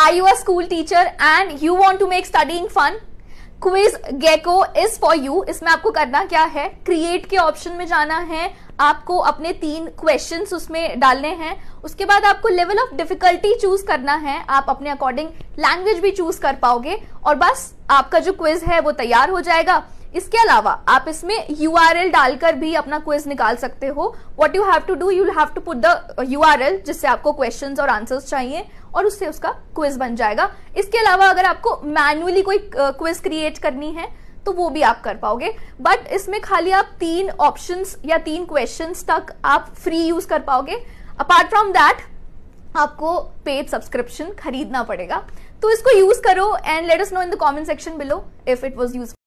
Are you a school teacher and you want to make studying fun? Quiz Gecko is for you इसमें आपको करना क्या है create के ऑप्शन में जाना है आपको अपने तीन क्वेश्चंस उसमें डालने हैं उसके बाद आपको लेवल ऑफ डिफिकल्टी चूज करना है आप अपने अकॉर्डिंग लैंग्वेज भी चूज कर पाओगे और बस आपका जो क्विज है वो तैयार हो जाएगा इसके अलावा आप इसमें यू डालकर भी अपना क्विज निकाल सकते हो what you have to do you have to put the you जिससे आपको क्वेश्चन और आंसर्स चाहिए और उससे उसका क्विज बन जाएगा इसके अलावा अगर आपको मैनुअली कोई क्विज क्रिएट करनी है तो वो भी आप कर पाओगे बट इसमें खाली आप तीन ऑप्शन या तीन क्वेश्चन तक आप फ्री यूज कर पाओगे अपार्ट फ्रॉम दैट आपको पेड सब्सक्रिप्शन खरीदना पड़ेगा तो इसको यूज करो and let us know in the comment section below if it was use